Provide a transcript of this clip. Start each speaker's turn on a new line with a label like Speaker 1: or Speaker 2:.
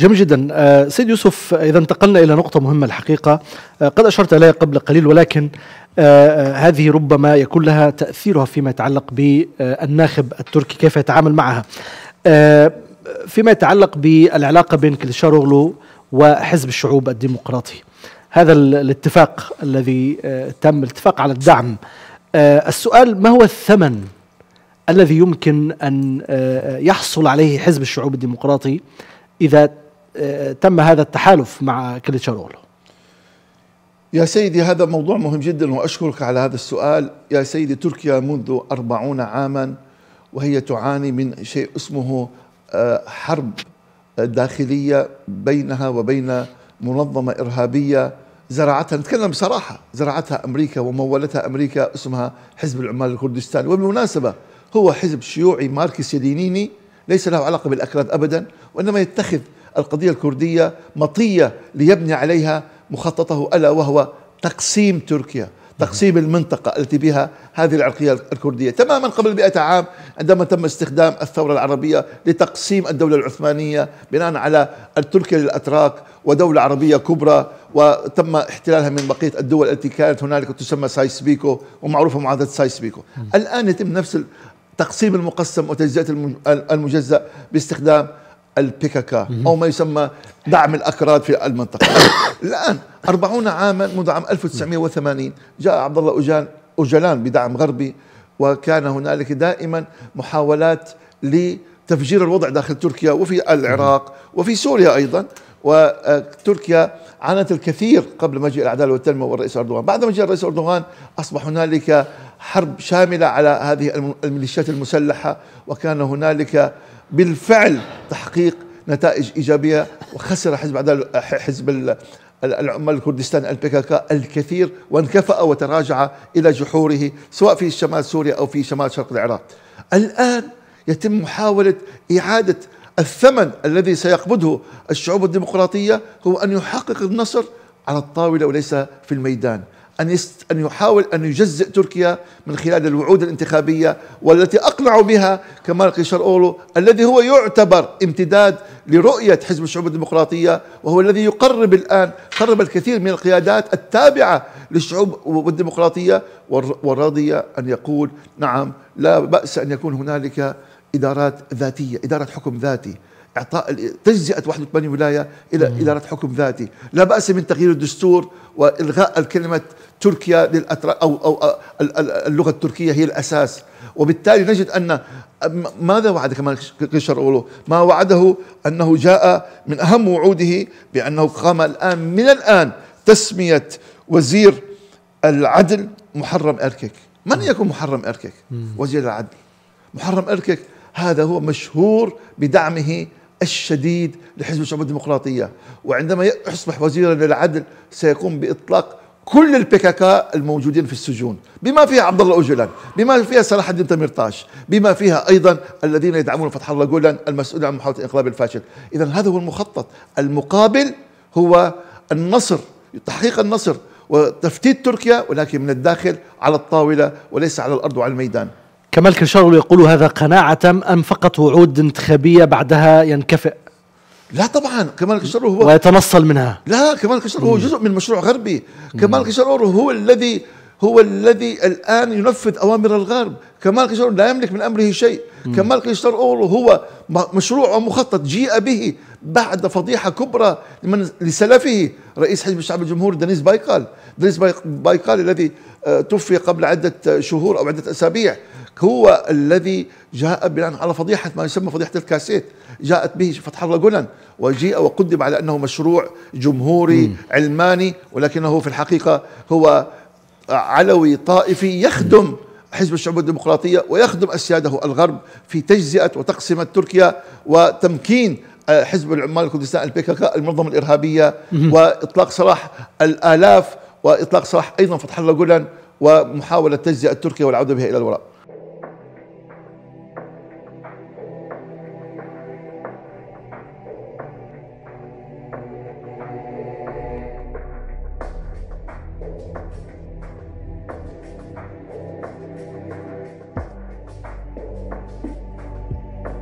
Speaker 1: جميل جدا آه، سيد يوسف إذا انتقلنا إلى نقطة مهمة الحقيقة آه، قد أشرت إليها قبل قليل ولكن آه، هذه ربما يكون لها تأثيرها فيما يتعلق بالناخب التركي كيف يتعامل معها فيما يتعلق بالعلاقة بين كليشاروغلو وحزب الشعوب الديمقراطي هذا الاتفاق الذي تم الاتفاق على الدعم السؤال ما هو الثمن الذي يمكن ان يحصل عليه حزب الشعوب الديمقراطي اذا تم هذا التحالف مع كليتشارول يا سيدي هذا
Speaker 2: موضوع مهم جدا وأشكرك على هذا السؤال يا سيدي تركيا منذ أربعون عاما وهي تعاني من شيء اسمه آه، حرب داخلية بينها وبين منظمة إرهابية زرعتها نتكلم بصراحة زرعتها أمريكا ومولتها أمريكا اسمها حزب العمال الكردستاني وبالمناسبة هو حزب شيوعي ماركسي دينيني ليس له علاقة بالأكراد أبدا وإنما يتخذ القضية الكردية مطية ليبني عليها مخططه ألا وهو تقسيم تركيا تقسيم المنطقة التي بها هذه العرقية الكردية تماما قبل مئة عام عندما تم استخدام الثورة العربية لتقسيم الدولة العثمانية بناء على التركيا للأتراك ودولة عربية كبرى وتم احتلالها من بقية الدول التي كانت هنالك تسمى سايس بيكو ومعروفة معاهدة سايس بيكو الآن يتم نفس تقسيم المقسم وتجزئة المجزأ باستخدام البيكاكا أو ما يسمى دعم الأكراد في المنطقة الآن 40 عاما منذ عام 1980 جاء عبد الله اوجان اوجلان بدعم غربي وكان هنالك دائما محاولات لتفجير الوضع داخل تركيا وفي العراق وفي سوريا أيضا وتركيا آه، عانت الكثير قبل مجيء العداله والتنميه والرئيس اردوغان، بعد مجيء الرئيس اردوغان اصبح هنالك حرب شامله على هذه الميليشيات المسلحه وكان هنالك بالفعل تحقيق نتائج ايجابيه وخسر حزب عداله حزب العمال الكردستان البي كي كي الكثير وانكفأ وتراجع الى جحوره سواء في شمال سوريا او في شمال شرق العراق. الان يتم محاوله اعاده الثمن الذي سيقبضه الشعوب الديمقراطيه هو ان يحقق النصر على الطاوله وليس في الميدان. أن يست... أن يحاول أن يجزئ تركيا من خلال الوعود الانتخابية والتي أقنعوا بها كمال قيشر أولو الذي هو يعتبر امتداد لرؤية حزب الشعوب الديمقراطية وهو الذي يقرب الآن قرب الكثير من القيادات التابعة للشعوب والديمقراطية والراضية أن يقول نعم لا بأس أن يكون هنالك إدارات ذاتية إدارة حكم ذاتي اعطاء تجزئه 81 ولايه الى مم. اداره حكم ذاتي، لا باس من تغيير الدستور والغاء الكلمه تركيا للأترا او او اللغه التركيه هي الاساس، وبالتالي نجد ان ماذا وعد كمان كشر اولو؟ ما وعده انه جاء من اهم وعوده بانه قام الان من الان تسميه وزير العدل محرم اركك، من يكون محرم اركك؟ وزير العدل محرم اركك هذا هو مشهور بدعمه الشديد لحزب الشعوب الديمقراطية وعندما يصبح وزيرا للعدل سيقوم بإطلاق كل البكاكا الموجودين في السجون بما فيها عبد الله اوجلان بما فيها صلاح الدين تمرطاش بما فيها ايضا الذين يدعمون فتح الله جولان المسؤول عن محاوله الانقلاب الفاشل اذا هذا هو المخطط المقابل هو النصر تحقيق النصر وتفتيت تركيا ولكن من الداخل على الطاوله وليس على الارض وعلى الميدان
Speaker 1: كمال كرشارو يقول هذا قناعة أم فقط وعود انتخابية بعدها ينكفئ
Speaker 2: لا طبعا كمال كشرور هو ويتنصل منها لا كمال كشرور هو جزء من مشروع غربي كمال كشرور هو الذي هو الذي الآن ينفذ أوامر الغرب كمال كشرور لا يملك من أمره شيء كمال كليشتر أورو هو مشروع ومخطط جيء به بعد فضيحة كبرى لمن لسلفه رئيس حزب الشعب الجمهوري دنيس بايقال دنيس بايقال الذي آه، توفي قبل عدة شهور أو عدة أسابيع هو الذي جاء بناء على فضيحة ما يسمى فضيحة الكاسيت جاءت به فتح الله جولان وجيء وقدم على أنه مشروع جمهوري م. علماني ولكنه في الحقيقة هو آه، علوي طائفي يخدم حزب الشعوب الديمقراطية ويخدم أسياده الغرب في تجزئة وتقسيمة تركيا وتمكين آه، حزب العمال الكردستان البي كي المنظمة الإرهابية وإطلاق سراح الآلاف وإطلاق سراح أيضا فتح الله جولان ومحاولة تجزئة تركيا والعودة بها إلى الوراء